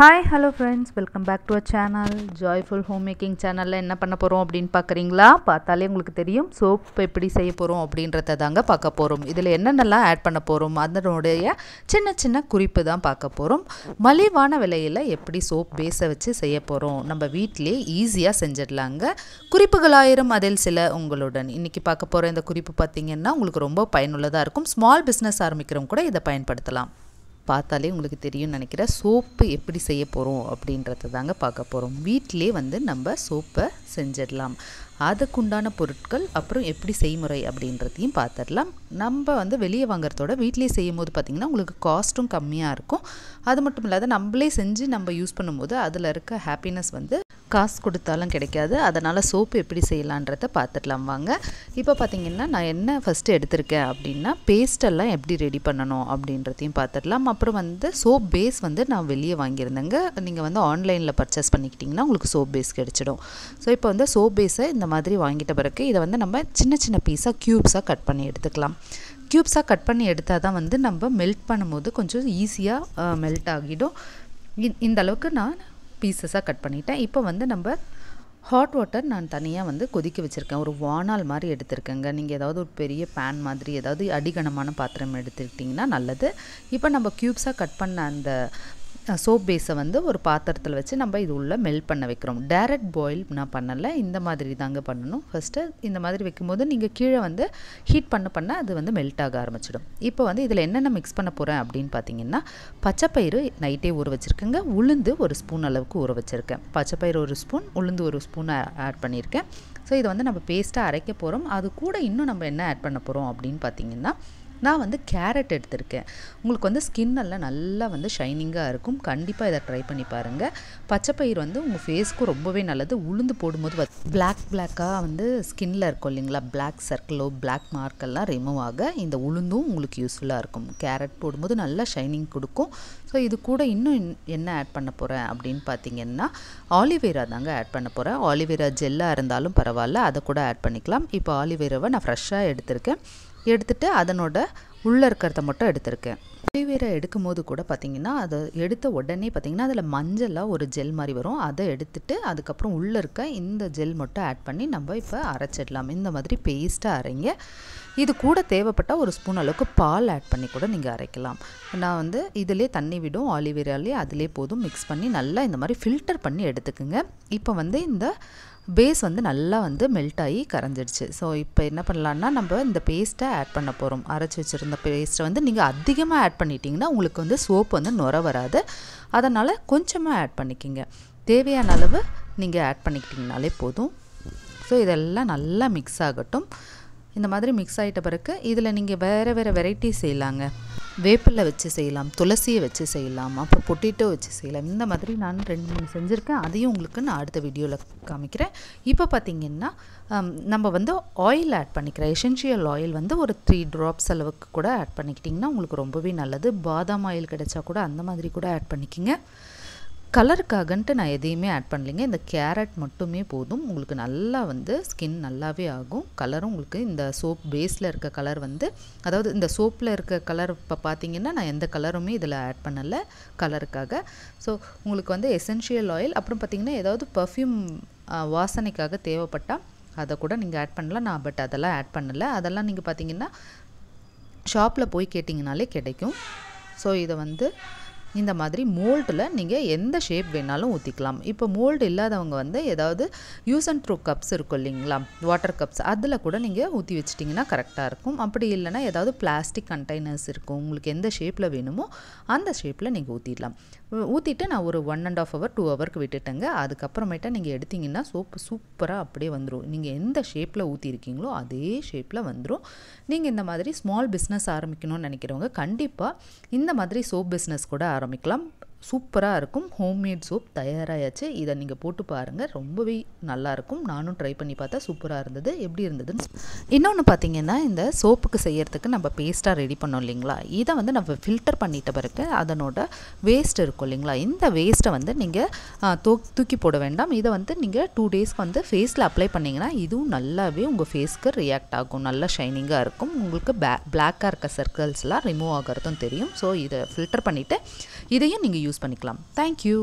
hi hello friends welcome back to a channel joyful home making சேனலில் என்ன பண்ண போகிறோம் அப்படின்னு பார்க்குறீங்களா பார்த்தாலே உங்களுக்கு தெரியும் சோப் எப்படி செய்ய போகிறோம் அப்படின்றத தாங்க பார்க்க போகிறோம் இதில் என்னென்னலாம் ஆட் பண்ண போகிறோம் அதனுடைய சின்ன சின்ன குறிப்பு தான் பார்க்க போகிறோம் மலிவான விலையில் எப்படி சோப் பேஸை வச்சு செய்ய போகிறோம் நம்ம வீட்டிலே ஈஸியாக செஞ்சிடலாங்க குறிப்புகளாயிரம் அதில் சில உங்களுடன் இன்றைக்கி பார்க்க போகிற இந்த குறிப்பு பார்த்திங்கன்னா உங்களுக்கு ரொம்ப பயனுள்ளதாக இருக்கும் ஸ்மால் பிஸ்னஸ் ஆரம்பிக்கிறவங்க கூட இதை பயன்படுத்தலாம் பார்த்தாலே உங்களுக்கு தெரியும்னு நினைக்கிறேன் சோப்பு எப்படி செய்ய போகிறோம் அப்படின்றத தாங்க பார்க்க போகிறோம் வீட்டிலே வந்து நம்ம சோப்பை செஞ்சிடலாம் அதுக்குண்டான பொருட்கள் அப்புறம் எப்படி செய்முறை அப்படின்றதையும் பார்த்துடலாம் நம்ம வந்து வெளியே வாங்குறதோட வீட்லேயே செய்யும் போது பார்த்திங்கன்னா உங்களுக்கு காஸ்ட்டும் கம்மியாக இருக்கும் அது மட்டும் இல்லாத நம்மளே செஞ்சு நம்ம யூஸ் பண்ணும்போது அதில் இருக்க ஹாப்பினஸ் வந்து காசு கொடுத்தாலும் கிடைக்காது அதனால் சோப்பு எப்படி செய்யலான்றத பார்த்துடலாம் வாங்க இப்போ பார்த்திங்கன்னா நான் என்ன ஃபஸ்ட்டு எடுத்திருக்கேன் அப்படின்னா பேஸ்டெல்லாம் எப்படி ரெடி பண்ணணும் அப்படின்றதையும் பார்த்துடலாம் அப்புறம் வந்து சோப் பேஸ் வந்து நான் வெளியே வாங்கியிருந்தேங்க நீங்கள் வந்து ஆன்லைனில் பர்ச்சேஸ் பண்ணிக்கிட்டிங்கன்னா உங்களுக்கு சோப் பேஸ் கிடச்சிடும் ஸோ இப்போ வந்து சோப் பேஸை இந்த மாதிரி வாங்கிட்ட பிறகு இதை வந்து நம்ம சின்ன சின்ன பீஸாக க்யூப்ஸாக கட் பண்ணி எடுத்துக்கலாம் க்யூப்ஸாக கட் பண்ணி எடுத்தால் தான் வந்து நம்ம மெல்ட் பண்ணும்போது கொஞ்சம் ஈஸியாக மெல்ட் ஆகிடும் இந்த அளவுக்கு நான் பீசஸாக கட் பண்ணிட்டேன் இப்போ வந்து நம்ம ஹாட் வாட்டர் நான் தனியாக வந்து கொதிக்க வச்சுருக்கேன் ஒரு வானால் மாதிரி எடுத்திருக்கேங்க நீங்கள் ஏதாவது ஒரு பெரிய பேன் மாதிரி ஏதாவது அடிகனமான பாத்திரம் எடுத்துக்கிட்டிங்கன்னா நல்லது இப்போ நம்ம க்யூப்ஸாக கட் பண்ண அந்த சோப் பேஸை வந்து ஒரு பாத்திரத்தில் வச்சு நம்ம இது உள்ளே மெல்ட் பண்ண வைக்கிறோம் டேரக்ட் பாயில் நான் பண்ணலை இந்த மாதிரி தாங்க பண்ணணும் ஃபஸ்ட்டு இந்த மாதிரி வைக்கும்போது நீங்கள் கீழே வந்து ஹீட் பண்ண பண்ண அது வந்து மெல்ட் ஆக ஆரம்பிச்சிடும் இப்போ வந்து இதில் என்னென்ன மிக்ஸ் பண்ண போகிறேன் அப்படின்னு பார்த்தீங்கன்னா பச்சைப்பயிறு நைட்டே ஊற வச்சுருக்கேங்க உளுந்து ஒரு ஸ்பூன் அளவுக்கு ஊற வச்சுருக்கேன் பச்சைப்பயிறு ஒரு ஸ்பூன் உளுந்து ஒரு ஸ்பூன் ஆட் பண்ணியிருக்கேன் ஸோ இதை வந்து நம்ம பேஸ்ட்டாக அரைக்க போகிறோம் அது கூட இன்னும் நம்ம என்ன ஆட் பண்ண போகிறோம் அப்படின்னு பார்த்தீங்கன்னா நான் வந்து கேரட் எடுத்திருக்கேன் உங்களுக்கு வந்து ஸ்கின் எல்லாம் நல்லா வந்து ஷைனிங்காக இருக்கும் கண்டிப்பாக இதை ட்ரை பண்ணி பாருங்கள் பச்சை பயிர் வந்து உங்கள் ஃபேஸ்க்கும் ரொம்பவே நல்லது உளுந்து போடும்போது பிளாக் பிளாக்காக வந்து ஸ்கின்னில் இருக்கும் இல்லைங்களா பிளாக் சர்க்கிளோ பிளாக் மார்க்கெல்லாம் ரிமூவ் ஆக இந்த உளுந்தும் உங்களுக்கு யூஸ்ஃபுல்லாக இருக்கும் கேரட் போடும்போது நல்லா ஷைனிங் கொடுக்கும் ஸோ இது கூட இன்னும் என்ன ஆட் பண்ண போகிறேன் அப்படின்னு பார்த்தீங்கன்னா ஆலிவேரா தாங்க ஆட் பண்ண போகிறேன் ஆலிவேரா ஜெல்லாக இருந்தாலும் பரவாயில்ல அதை கூட ஆட் பண்ணிக்கலாம் இப்போ ஆலிவேராவை நான் ஃப்ரெஷ்ஷாக எடுத்திருக்கேன் எடுத்துட்டு அதனோட உள்ள இருக்கிறத மட்டும் எடுத்திருக்கேன் புளிவீரை எடுக்கும் போது கூட பார்த்தீங்கன்னா அதை எடுத்த உடனே பார்த்திங்கன்னா அதில் மஞ்சளாக ஒரு ஜெல் மாதிரி வரும் அதை எடுத்துட்டு அதுக்கப்புறம் உள்ளே இருக்க இந்த ஜெல் மட்டும் ஆட் பண்ணி நம்ம இப்போ அரைச்சிடலாம் இந்த மாதிரி பேஸ்ட்டாக அரைங்க இது கூட தேவைப்பட்டால் ஒரு ஸ்பூன் அளவுக்கு பால் ஆட் பண்ணி கூட நீங்கள் அரைக்கலாம் நான் வந்து இதிலே தண்ணி விடும் ஆலிவேராலே அதிலே போதும் மிக்ஸ் பண்ணி நல்லா இந்த மாதிரி ஃபில்டர் பண்ணி எடுத்துக்குங்க இப்போ வந்து இந்த பேஸ் வந்து நல்லா வந்து மெல்ட் ஆகி கரைஞ்சிடுச்சு ஸோ இப்போ என்ன பண்ணலான்னா நம்ம இந்த பேஸ்ட்டை ஆட் பண்ண போகிறோம் அரைச்சி வச்சுருந்த பேஸ்ட்டை வந்து நீங்கள் அதிகமாக ஆட் பண்ணிட்டீங்கன்னா உங்களுக்கு வந்து சோப்பு வந்து நுர வராது அதனால் கொஞ்சமாக ஆட் பண்ணிக்கிங்க தேவையான அளவு நீங்கள் ஆட் பண்ணிக்கிட்டிங்கனாலே போதும் ஸோ இதெல்லாம் நல்லா மிக்ஸ் ஆகட்டும் இந்த மாதிரி மிக்ஸ் ஆகிட்ட பிறகு இதில் நீங்கள் வேறு வேறு வெரைட்டி செய்யலாங்க வேப்பிலை வச்சு செய்யலாம் துளசியை வச்சு செய்யலாம் அப்புறம் பொட்டேட்டோ வச்சு செய்யலாம் இந்த மாதிரி நான் ரெண்டு மூணு செஞ்சுருக்கேன் அதையும் உங்களுக்கு நான் அடுத்த வீடியோவில் காமிக்கிறேன் இப்போ பார்த்திங்கன்னா நம்ம வந்து ஆயில் ஆட் பண்ணிக்கிறேன் எசென்ஷியல் ஆயில் வந்து ஒரு த்ரீ ட்ராப்ஸ் அளவுக்கு கூட ஆட் பண்ணிக்கிட்டிங்கன்னா உங்களுக்கு ரொம்பவே நல்லது பாதாம் ஆயில் கிடைச்சா கூட அந்த மாதிரி கூட ஆட் பண்ணிக்கிங்க கலருக்காகன்ட்டு நான் எதையுமே ஆட் பண்ணலைங்க இந்த கேரட் மட்டுமே போதும் உங்களுக்கு நல்லா வந்து ஸ்கின் நல்லாவே ஆகும் கலரும் உங்களுக்கு இந்த சோப் பேஸில் இருக்க கலர் வந்து அதாவது இந்த சோப்பில் இருக்க கலர் இப்போ பார்த்தீங்கன்னா நான் எந்த கலருமே இதில் ஆட் பண்ணலை கலருக்காக ஸோ உங்களுக்கு வந்து எசென்ஷியல் ஆயில் அப்புறம் பார்த்திங்கன்னா ஏதாவது பர்ஃப்யூம் வாசனைக்காக தேவைப்பட்டால் அதை கூட நீங்கள் ஆட் பண்ணலாம் நான் பட் அதெல்லாம் ஆட் பண்ணலை அதெல்லாம் நீங்கள் பார்த்தீங்கன்னா ஷாப்பில் போய் கேட்டிங்கனாலே கிடைக்கும் ஸோ இதை வந்து இந்த மாதிரி மோல்டில் நீங்கள் எந்த ஷேப் வேணாலும் ஊற்றிக்கலாம் இப்போ மோல்டு இல்லாதவங்க வந்து ஏதாவது யூஸ் அண்ட் த்ரூ கப்ஸ் இருக்கும் இல்லைங்களா வாட்டர் கப்ஸ் அதில் கூட நீங்கள் ஊற்றி வச்சிட்டிங்கன்னா கரெக்டாக இருக்கும் அப்படி இல்லைனா ஏதாவது பிளாஸ்டிக் கண்டெய்னர்ஸ் இருக்கும் உங்களுக்கு எந்த ஷேப்பில் வேணுமோ அந்த ஷேப்பில் நீங்கள் ஊற்றிடலாம் ஊற்றிட்டு நான் ஒரு one and half hour two ஹவருக்கு விட்டுட்டேங்க அதுக்கப்புறமேட்டா நீங்கள் எடுத்திங்கன்னா சோப்பு சூப்பராக அப்படியே வந்துடும் நீங்கள் எந்த ஷேப்பில் ஊற்றிருக்கீங்களோ அதே ஷேப்பில் வந்துடும் நீங்கள் இந்த மாதிரி ஸ்மால் பிஸ்னஸ் ஆரம்பிக்கணும்னு நினைக்கிறவங்க கண்டிப்பாக இந்த மாதிரி சோப் பிஸ்னஸ் கூட panoramic சூப்பராக இருக்கும் ஹோம்மேட் சோப் தயாராகியாச்சு இதை நீங்கள் போட்டு பாருங்கள் ரொம்பவே நல்லாயிருக்கும் நானும் ட்ரை பண்ணி பார்த்தா சூப்பராக இருந்தது எப்படி இருந்ததுன்னு இன்னொன்று பார்த்தீங்கன்னா இந்த சோப்புக்கு செய்கிறதுக்கு நம்ம பேஸ்ட்டாக ரெடி பண்ணோம் இல்லைங்களா இதை வந்து நம்ம ஃபில்டர் பண்ணிட்ட பிறகு அதனோட வேஸ்ட் இருக்கும் இல்லைங்களா இந்த வேஸ்ட்டை வந்து நீங்கள் தூ தூக்கி போட வேண்டாம் இதை வந்து நீங்கள் டூ டேஸ்க்கு வந்து ஃபேஸில் அப்ளை பண்ணிங்கன்னா இதுவும் நல்லாவே உங்கள் ஃபேஸ்க்கு ரியாக்ட் ஆகும் நல்லா ஷைனிங்காக இருக்கும் உங்களுக்கு பே பிளாக்காக இருக்க சர்க்கிள்ஸ்லாம் ரிமூவ் ஆகிறதும் தெரியும் ஸோ இதை ஃபில்டர் பண்ணிவிட்டு இதையும் நீங்கள் யூஸ் பண்ணிக்கலாம் தேங்க்யூ